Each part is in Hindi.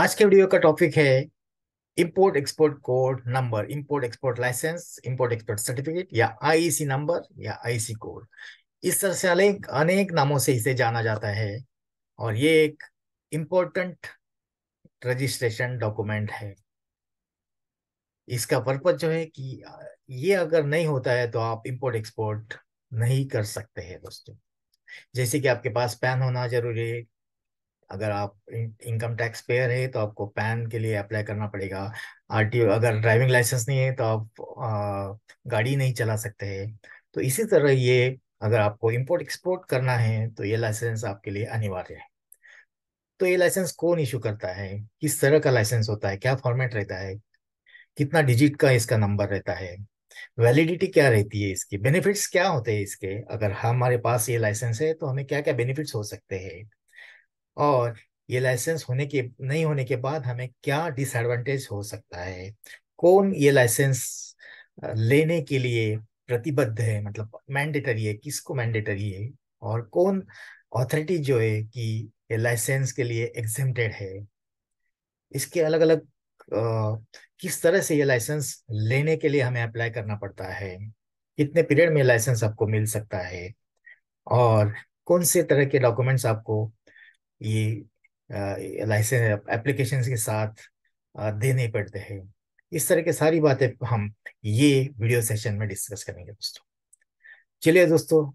आज के वीडियो का टॉपिक है import export code number import export licence import export certificate या आईसी नंबर e या आईसी कोड e इस तरह से अनेक अनेक नामों से इसे जाना जाता है और ये एक इंपॉर्टेंट रजिस्ट्रेशन डॉक्यूमेंट है इसका पर्पज जो है कि ये अगर नहीं होता है तो आप इंपोर्ट एक्सपोर्ट नहीं कर सकते हैं दोस्तों जैसे कि आपके पास पैन होना जरूरी है अगर आप इनकम टैक्स पेयर है तो आपको पैन के लिए अप्लाई करना पड़ेगा आर अगर ड्राइविंग लाइसेंस नहीं है तो आप गाड़ी नहीं चला सकते हैं तो इसी तरह ये अगर आपको इम्पोर्ट एक्सपोर्ट करना है तो ये लाइसेंस आपके लिए अनिवार्य है तो ये लाइसेंस कौन इशू करता है किस तरह का लाइसेंस होता है क्या फॉर्मेट रहता है कितना डिजिट का इसका नंबर रहता है वैलिडिटी क्या रहती है इसकी बेनिफिट्स क्या होते हैं इसके अगर हमारे पास ये लाइसेंस है तो हमें क्या क्या बेनिफिट्स हो सकते हैं और ये लाइसेंस होने के नहीं होने के बाद हमें क्या डिसएडवांटेज हो सकता है कौन ये लाइसेंस लेने के लिए प्रतिबद्ध है मतलब मैंडेटरी है किसको मैंडेटरी है और कौन ऑथोरिटी जो है कि ये लाइसेंस के लिए एग्जेम्प्टेड है इसके अलग अलग किस तरह से ये लाइसेंस लेने के लिए हमें अप्लाई करना पड़ता है कितने पीरियड में लाइसेंस आपको मिल सकता है और कौन से तरह के डॉक्यूमेंट्स आपको ये लाइसेंस एप्लीकेशन के साथ देने पड़ते हैं इस तरह के सारी बातें हम ये वीडियो सेशन में डिस्कस करेंगे दोस्तों चलिए दोस्तों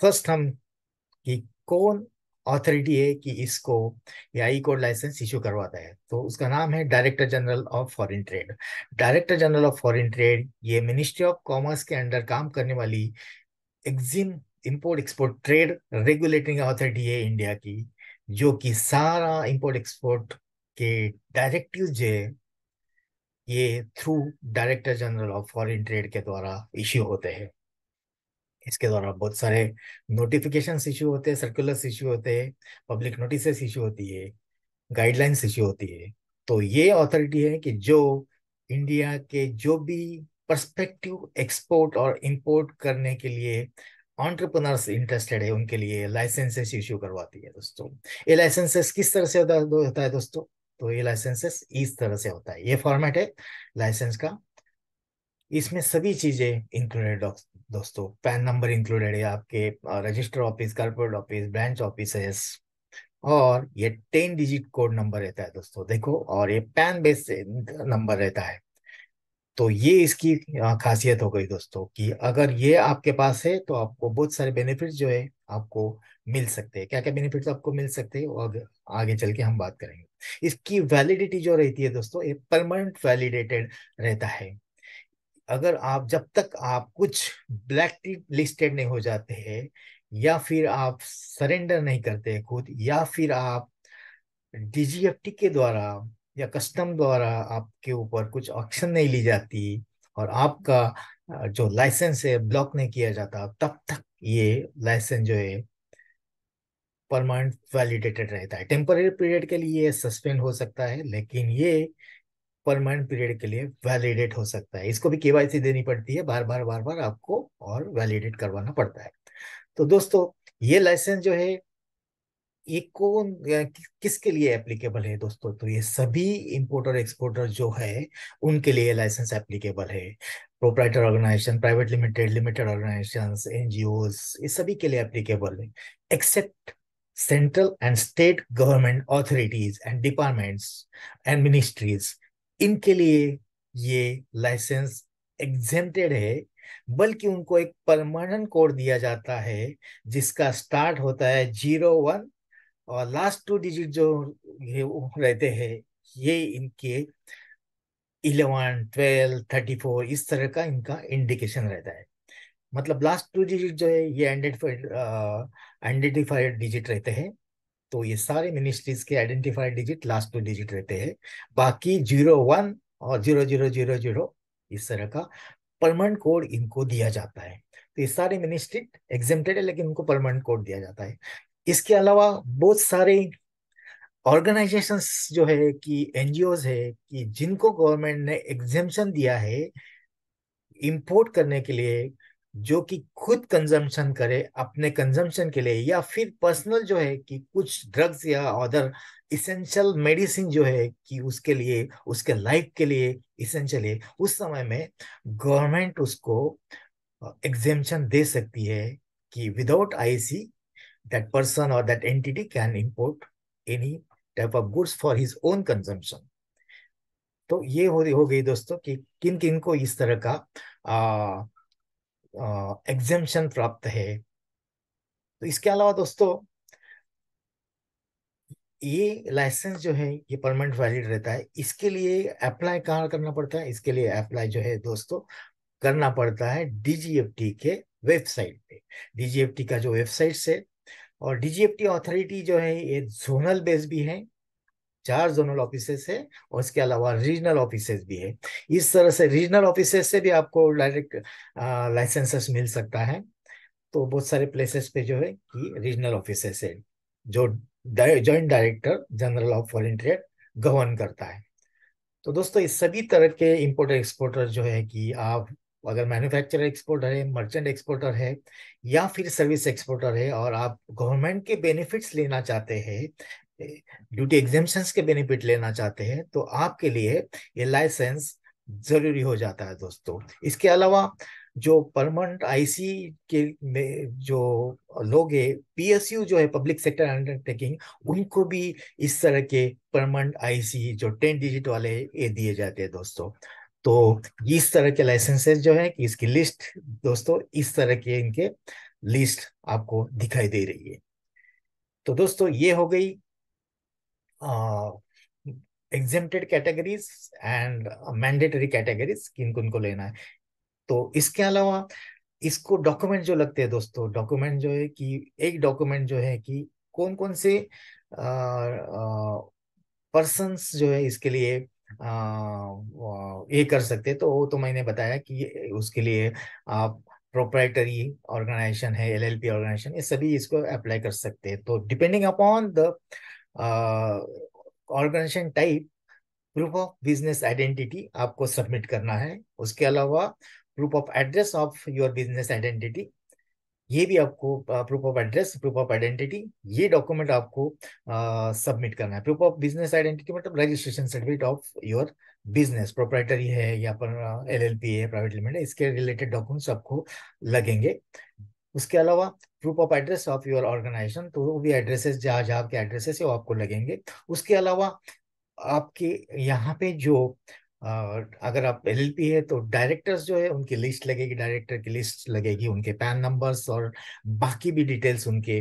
फर्स्ट हम कि कौन ऑथोरिटी है कि इसको आई कोड लाइसेंस इश्यू करवाता है तो उसका नाम है director general of foreign trade director general of foreign trade ये मिनिस्ट्री ऑफ कॉमर्स के अंडर काम करने वाली EXIM import export trade regulating authority है इंडिया की जो कि सारा इम्पोर्ट एक्सपोर्ट के डायरेक्टिव जो ये through director general of foreign trade के द्वारा इश्यू होते हैं इसके द्वारा बहुत सारे नोटिफिकेशन इश्यू होते हैं सर्कुलर्स इश्यू होते हैं पब्लिक नोटिस इश्यू होती है गाइडलाइंस इश्यू होती है तो ये अथॉरिटी है कि जो इंडिया के जो भी परस्पेक्टिव एक्सपोर्ट और इंपोर्ट करने के लिए ऑन्टरप्रनर्स इंटरेस्टेड है उनके लिए लाइसेंसेस इश्यू करवाती है दोस्तों ये लाइसेंसेस किस तरह से होता है दोस्तों तो ये लाइसेंसेस इस तरह से होता है ये फॉर्मेट है लाइसेंस का इसमें सभी चीजें इंक्लूडेड दोस्तों पैन नंबर इंक्लूडेड है आपके register office corporate office branch office और ये टेन डिजिट कोड नंबर रहता है दोस्तों देखो और ये पैन बेस नंबर रहता है तो ये इसकी खासियत हो गई दोस्तों कि अगर ये आपके पास है तो आपको बहुत सारे बेनिफिट्स जो है आपको मिल सकते हैं क्या क्या बेनिफिट्स आपको मिल सकते हैं और आगे चल के हम बात करेंगे इसकी वैलिडिटी जो रहती है दोस्तों ये परमानेंट वैलिडेटेड रहता है अगर आप जब तक आप कुछ ब्लैक लिस्टेड नहीं हो जाते हैं या फिर आप सरेंडर नहीं करते खुद या फिर आप डीजीएफटी के द्वारा या कस्टम द्वारा आपके ऊपर कुछ एक्शन नहीं ली जाती और आपका जो लाइसेंस है ब्लॉक नहीं किया जाता तब तक ये लाइसेंस जो है परमानेंट वैलिडेटेड रहता है टेम्पररी पीरियड के लिए सस्पेंड हो सकता है लेकिन ये परमानेंट पीरियड के लिए वैलिडेट हो सकता है इसको भी केवाईसी देनी पड़ती है बार बार बार बार आपको और वैलिडेट करवाना पड़ता है तो दोस्तों ये लाइसेंस जो है एक कौन किसके लिए एप्लीकेबल है दोस्तों तो ये सभी इंपोर्टर एक्सपोर्टर जो है उनके लिए लाइसेंस एप्लीकेबल है proprietor organisation private limited limited organisation NGO ये सभी के लिए एप्लीकेबल है except central and state government authorities and departments and ministries इनके लिए ये लाइसेंस एग्जेप्टेड है बल्कि उनको एक परमानेंट कोड दिया जाता है जिसका स्टार्ट होता है जीरो वन और लास्ट टू डिजिट जो रहते हैं ये इनके इलेवन ट्वेल्व थर्टी फोर इस तरह का इनका इंडिकेशन रहता है मतलब लास्ट टू डिजिट जो है ये आइडेंटिफाइड आइडेंटिफाइड डिजिट रहते हैं तो ये सारे मिनिस्ट्रीज के identified digit last two digit रहते हैं बाकी जीरो वन और जीरो जीरो जीरो जीरो इस तरह का परमानेंट कोड इनको दिया जाता है तो ये सारे मिनिस्ट्री एग्जेम्प्टेड है लेकिन इनको परमानेंट कोड दिया जाता है इसके अलावा बहुत सारे ऑर्गेनाइजेशंस जो है कि एनजीओज है कि जिनको गवर्नमेंट ने एग्जेम्पन दिया है इंपोर्ट करने के लिए जो कि खुद कंजम्पशन करे अपने कंजम्पशन के लिए या फिर पर्सनल जो है कि कुछ ड्रग्स या अदर इसेंशियल मेडिसिन जो है कि उसके लिए उसके लाइफ के लिए इसेंशियल है उस समय में गवर्नमेंट उसको एग्जेम्पन दे सकती है कि without IEC that person or that entity can import any type of goods for his own consumption. तो ये हो हो गई दोस्तों कि किन किन को इस तरह का एग्जेम्पन प्राप्त है तो इसके अलावा दोस्तों ये लाइसेंस जो है ये परमानेंट वैलिड रहता है इसके लिए अप्लाई कहाँ करना पड़ता है इसके लिए अप्लाई जो है दोस्तों करना पड़ता है डीजीएफटी के वेबसाइट पे डीजीएफटी का जो वेबसाइट है और डीजीएफटी अथॉरिटी जो है ये जोनल बेस भी है चार जोनल ऑफिसेस है और इसके अलावा रीजनल ऑफिसेस भी है इस तरह से रीजनल ऑफिसेस से भी आपको डायरेक्ट लाइसेंसेस मिल सकता है तो बहुत सारे प्लेसेस पे जो है कि रीजनल ऑफिसेस है जो joint director general of foreign trade govern करता है तो दोस्तों इस सभी तरह के इम्पोर्टर एक्सपोर्टर जो है कि आप तो अगर मैन्युफैक्चरर एक्सपोर्टर है मर्चेंट एक्सपोर्टर है या फिर सर्विस एक्सपोर्टर है और आप गवर्नमेंट के बेनिफिट्स लेना चाहते हैं ड्यूटी एग्जेम्पन के बेनिफिट लेना चाहते हैं तो आपके लिए ये लाइसेंस जरूरी हो जाता है दोस्तों इसके अलावा जो परमानेंट आईसी के में जो लोग है पीएसयू जो है पब्लिक सेक्टर अंडरटेकिंग उनको भी इस तरह के परमानेंट आईसी जो टेन डिजिट वाले ये दिए जाते हैं दोस्तों तो इस तरह के लाइसेंसेस जो है कि इसकी लिस्ट दोस्तों इस तरह के इनके लिस्ट आपको दिखाई दे रही है तो दोस्तों ये हो गई exempted categories and mandatory categories किन किन को लेना है तो इसके अलावा इसको डॉक्यूमेंट जो लगते हैं दोस्तों डॉक्यूमेंट जो है कि एक डॉक्यूमेंट जो है कि कौन कौन से पर्सन जो है इसके लिए ये कर सकते तो वो तो मैंने बताया कि उसके लिए आप प्रोप्राइटरी ऑर्गेनाइजेशन है एल एल पी ऑर्गेनाइजेशन ये सभी इसको अप्लाई कर सकते हैं तो depending upon the organisation type proof of business identity आपको सबमिट करना है उसके अलावा proof of address of your business identity ये भी आपको proof of address proof of identity ये डॉक्यूमेंट आपको सबमिट करना है प्रूफ ऑफ बिजनेस आइडेंटिटी मतलब registration certificate of your business proprietary है या पर एल एल पी है प्राइवेट लिमिटेड है इसके रिलेटेड डॉक्यूमेंट्स आपको लगेंगे उसके अलावा proof of address of your organisation तो वो भी एड्रेसेस जहाँ जहाँ आपके एड्रेसेस है वो आपको लगेंगे उसके अलावा आपके यहाँ पे जो अगर आप एल है तो डायरेक्टर्स जो है उनकी लिस्ट लगेगी डायरेक्टर की लिस्ट लगेगी उनके पैन नंबर्स और बाकी भी डिटेल्स उनके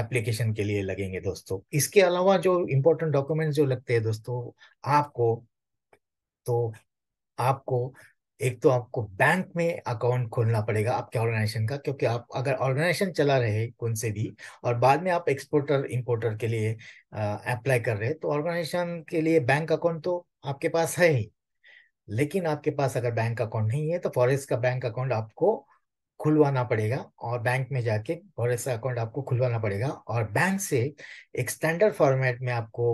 एप्लीकेशन के लिए लगेंगे दोस्तों इसके अलावा जो इम्पोर्टेंट डॉक्यूमेंट्स जो लगते हैं दोस्तों आपको तो आपको एक तो आपको बैंक में अकाउंट खोलना पड़ेगा आपके ऑर्गेनाइजेशन का क्योंकि आप अगर ऑर्गेनाइजेशन चला रहे कौन से भी और बाद में आप एक्सपोर्टर इंपोर्टर के लिए अप्लाई कर रहे तो ऑर्गेनाइजेशन के लिए बैंक अकाउंट तो आपके पास है ही लेकिन आपके पास अगर बैंक अकाउंट नहीं है तो फॉरेस्ट का बैंक अकाउंट आपको खुलवाना पड़ेगा और बैंक में जाके फॉरेस्ट का अकाउंट आपको खुलवाना पड़ेगा और बैंक से एक स्टैंडर्ड फॉर्मेट में आपको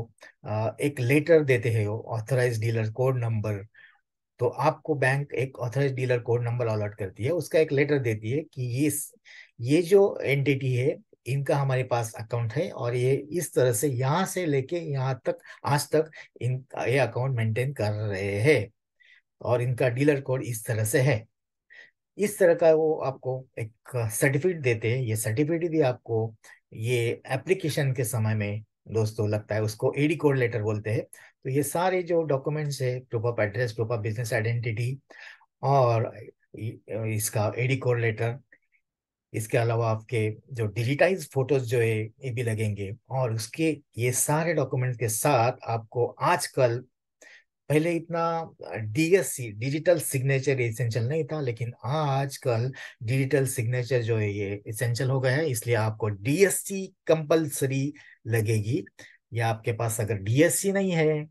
एक लेटर देते हैं ऑथराइज डीलर कोड नंबर तो आपको बैंक एक authorise dealer code number allot करती है उसका एक लेटर देती है कि ये ये जो एंटिटी है इनका हमारे पास अकाउंट है और ये इस तरह से यहाँ से लेके यहाँ तक आज तक इनका ये अकाउंट मेंटेन कर रहे हैं और इनका डीलर कोड इस तरह से है इस तरह का वो आपको एक सर्टिफिकेट देते हैं ये सर्टिफिकेट भी आपको ये एप्लीकेशन के समय में दोस्तों लगता है उसको एडी कोड लेटर बोलते हैं तो ये सारे जो डॉक्यूमेंट्स है proof of address proof of business identity और इसका एडी कोर लेटर इसके अलावा आपके जो डिजिटाइज फोटोज जो है ये भी लगेंगे और उसके ये सारे डॉक्यूमेंट्स के साथ आपको आजकल पहले इतना डीएससी डिजिटल सिग्नेचर इसेंशियल नहीं था लेकिन आजकल डिजिटल सिग्नेचर जो है ये इसेंशियल हो गया है इसलिए आपको डीएससी कंपलसरी लगेगी या आपके पास अगर डीएससी नहीं है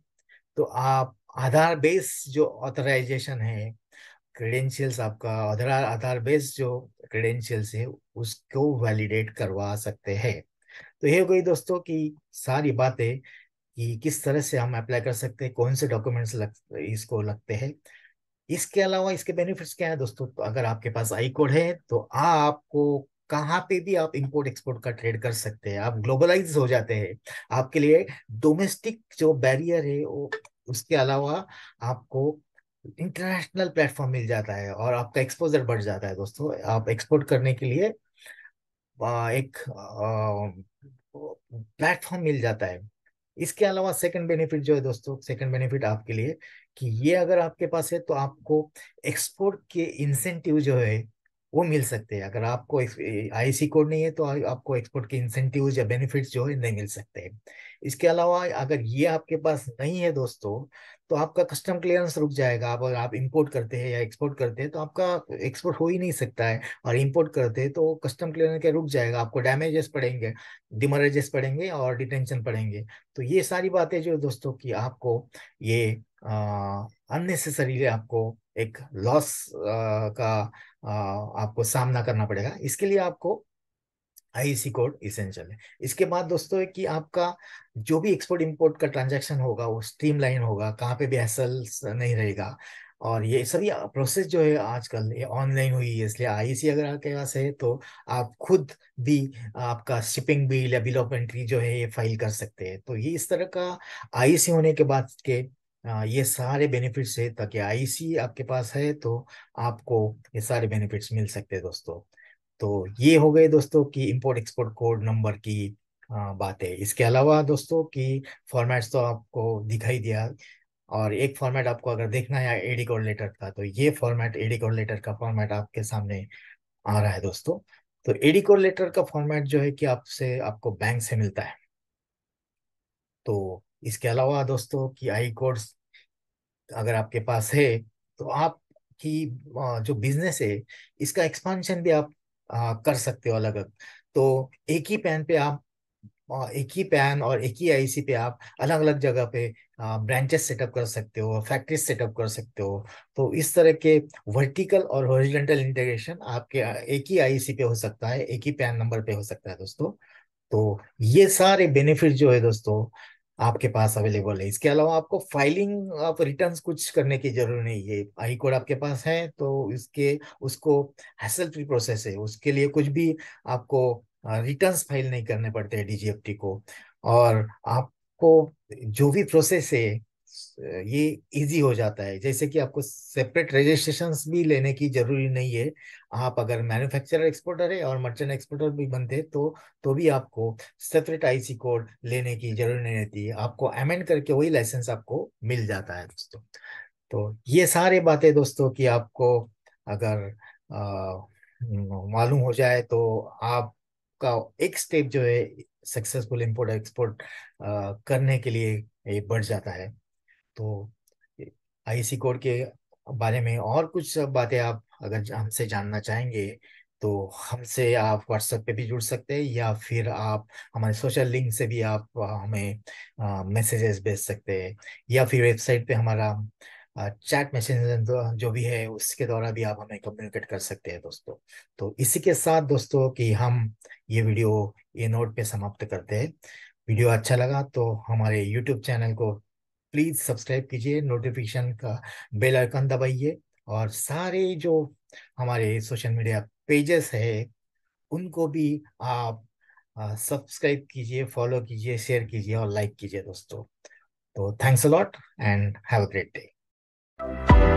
तो आप आधार बेस जो ऑथराइजेशन है क्रेडेंशियल्स आपका आधार आधार बेस जो क्रेडेंशियल्स है उसको वैलिडेट करवा सकते हैं तो ये हो गई दोस्तों की सारी बातें कि किस तरह से हम अप्लाई कर सकते हैं कौन से डॉक्यूमेंट्स लग इसको लगते हैं इसके अलावा इसके बेनिफिट्स क्या है दोस्तों तो अगर आपके पास आई कोड है तो आपको कहाँ पे भी आप इंपोर्ट एक्सपोर्ट का ट्रेड कर सकते हैं आप ग्लोबलाइज हो जाते हैं आपके लिए डोमेस्टिक जो बैरियर है वो उसके अलावा आपको इंटरनेशनल प्लेटफॉर्म मिल जाता है और आपका एक्सपोजर बढ़ जाता है दोस्तों आप एक्सपोर्ट करने के लिए एक प्लेटफॉर्म मिल जाता है इसके अलावा सेकंड बेनिफिट जो है दोस्तों सेकंड बेनिफिट आपके लिए कि ये अगर आपके पास है तो आपको एक्सपोर्ट के इंसेंटिव जो है वो मिल सकते हैं अगर आपको आईसी कोड नहीं है तो आपको एक्सपोर्ट के इंसेंटिव या बेनिफिट्स जो है नहीं मिल सकते इसके अलावा अगर ये आपके पास नहीं है दोस्तों तो आपका कस्टम क्लियरेंस रुक जाएगा आप अगर आप इंपोर्ट करते हैं या एक्सपोर्ट करते हैं तो आपका एक्सपोर्ट हो ही नहीं सकता है और इंपोर्ट करते हैं तो कस्टम क्लियरेंस के रुक जाएगा आपको डैमेजेस पड़ेंगे डिमरेजेस पड़ेंगे और डिटेंशन पड़ेंगे तो ये सारी बातें जो दोस्तों की आपको ये अननेसेसरीली आपको एक लॉस का आपको सामना करना पड़ेगा इसके लिए आपको आईसी कोड इसेंशियल है इसके बाद दोस्तों कि आपका जो भी एक्सपोर्ट इंपोर्ट का ट्रांजैक्शन होगा वो स्ट्रीमलाइन होगा कहाँ पे भी एसल नहीं रहेगा और ये सभी प्रोसेस जो है आजकल ये ऑनलाइन हुई है इसलिए आईसी e अगर आपके पास है तो आप खुद भी आपका शिपिंग बिल या बिल ऑफ एंट्री जो है ये फाइल कर सकते हैं तो ये इस तरह का आईसी e होने के बाद के हाँ, ये सारे बेनिफिट्स है ताकि आईसी आपके पास है तो आपको ये सारे बेनिफिट्स मिल सकते हैं दोस्तों तो ये हो गए दोस्तों कि इंपोर्ट एक्सपोर्ट कोड नंबर की बात है इसके अलावा दोस्तों कि फॉर्मेट्स तो आपको दिखाई दिया और एक फॉर्मेट आपको अगर देखना है एडी कोड लेटर का तो ये फॉर्मेट एडी कोड लेटर का फॉर्मेट आपके सामने आ रहा है दोस्तों तो एडी कोड लेटर का फॉर्मेट जो है कि आपसे आपको बैंक से मिलता है तो इसके अलावा दोस्तों कि आई कोर्स अगर आपके पास है तो आप जो बिजनेस है इसका एक्सपांशन भी आप आ, कर सकते हो अलग अलग तो एक ही पैन पे आप एक ही पैन और एक ही आईसी पे आप अलग अलग जगह पे ब्रांचेस सेटअप कर सकते हो फैक्ट्रीज सेटअप कर सकते हो तो इस तरह के वर्टिकल और हॉरिजॉन्टल इंटीग्रेशन आपके एक ही आईसी पे हो सकता है एक ही पैन नंबर पे हो सकता है दोस्तों तो ये सारे बेनिफिट जो है दोस्तों आपके पास अवेलेबल है इसके अलावा आपको फाइलिंग ऑफ रिटर्न कुछ करने की जरूरत नहीं है आई कोड आपके पास है तो इसके उसको हैसल फ्री प्रोसेस है उसके लिए कुछ भी आपको रिटर्न फाइल नहीं करने पड़ते डीजीएफटी को और आपको जो भी प्रोसेस है ये इजी हो जाता है जैसे कि आपको सेपरेट रजिस्ट्रेशन भी लेने की जरूरी नहीं है आप अगर मैन्युफैक्चरर एक्सपोर्टर है और मर्चेंट एक्सपोर्टर भी बनते हैं तो तो भी आपको सेपरेट आईसी कोड लेने की जरूरत नहीं रहती है आपको अमेंड करके वही लाइसेंस आपको मिल जाता है दोस्तों तो ये सारे बातें दोस्तों कि आपको अगर मालूम हो जाए तो आपका एक स्टेप जो है सक्सेसफुल इम्पोर्ट एक्सपोर्ट करने के लिए बढ़ जाता है तो आईसी कोड के बारे में और कुछ बातें आप अगर हमसे जानना चाहेंगे तो हमसे आप व्हाट्सएप पे भी जुड़ सकते हैं या फिर आप हमारे सोशल लिंक से भी आप हमें मैसेजेस भेज सकते हैं या फिर वेबसाइट पे हमारा चैट मैसेज जो भी है उसके द्वारा भी आप हमें कम्युनिकेट कर सकते हैं दोस्तों तो इसी के साथ दोस्तों कि हम ये वीडियो ये नोट पे समाप्त करते हैं वीडियो अच्छा लगा तो हमारे यूट्यूब चैनल को प्लीज़ सब्सक्राइब कीजिए नोटिफिकेशन का बेल आइकन दबाइए और सारे जो हमारे सोशल मीडिया पेजेस है उनको भी आप सब्सक्राइब कीजिए फॉलो कीजिए शेयर कीजिए और लाइक कीजिए दोस्तों तो thanks a lot and have a great day